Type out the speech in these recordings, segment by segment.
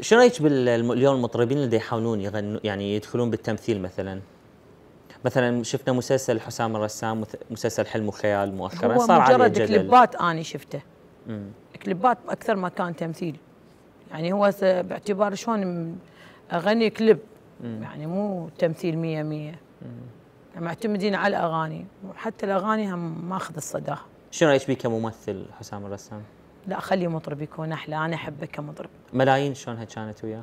شو رايك باليوم المطربين اللي يحاولون يغنوا يعني يدخلون بالتمثيل مثلا؟ مثلا شفنا مسلسل حسام الرسام مسلسل حلم وخيال مؤخرا هو صار عليه مجرد كليبات انا شفته امم كليبات اكثر ما كان تمثيل يعني هو باعتبار شلون اغني كليب يعني مو تمثيل 100 100 معتمدين على الاغاني وحتى الاغاني هم ماخذ الصداه شنو رايك بيه كممثل حسام الرسام؟ لا خلي مطرب يكون احلى انا احبه كمطرب ملايين شلونها كانت وياه؟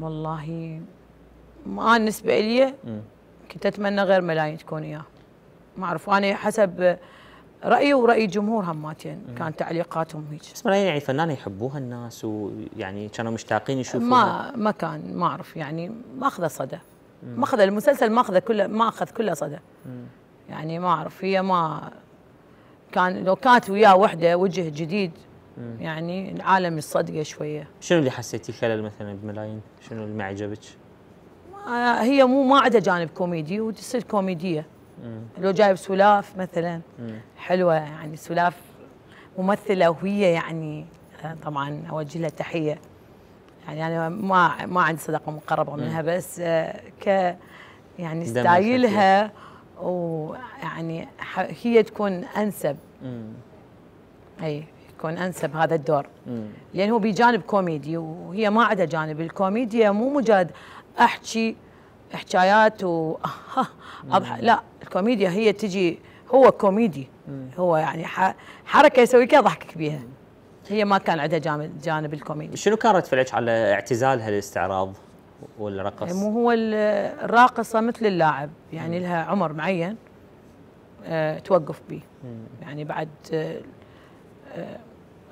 والله انا بالنسبه لي كنت اتمنى غير ملايين تكون وياه ما اعرف انا حسب رايي وراي الجمهور هماتين كان تعليقاتهم هيك بس ملايين يعني فنانه يحبوها الناس ويعني كانوا مشتاقين يشوفوها ما ما كان ما اعرف يعني ماخذه صدى ماخذه المسلسل ماخذه كله ما اخذ كله صدى يعني ما اعرف هي ما كان لو كانت وياه وحده وجه جديد يعني العالم يصدقه شويه شنو اللي حسيتي خلل مثلا بملايين شنو اللي ما عجبك هي مو ما عندها جانب كوميدي وتصير كوميديه مم. لو جايب سلاف مثلا مم. حلوه يعني سلاف ممثله وهي يعني آه، طبعا اوجه لها تحيه يعني انا ما ما عندي صداقه مقربه منها بس آه، ك يعني ستايلها ويعني هي تكون انسب امم اي يكون انسب هذا الدور مم. لان هو بجانب كوميدي وهي ما عدا جانب الكوميديا مو مجرد احكي حكايات و لا الكوميديا هي تجي هو كوميدي مم. هو يعني حركه يسوي كذا ضحكك بيها هي ما كان عندها جانب, جانب الكوميدي شنو كان رد فعلك على اعتزالها للاستعراض والرقص؟ مو هو الراقصه مثل اللاعب يعني مم. لها عمر معين آه، توقف به يعني بعد آه، آه،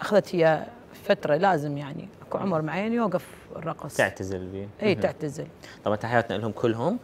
اخذت هي فتره لازم يعني اكو عمر معين يوقف الرقص تعتزل به اي تعتزل طبعا تحياتنا لهم كلهم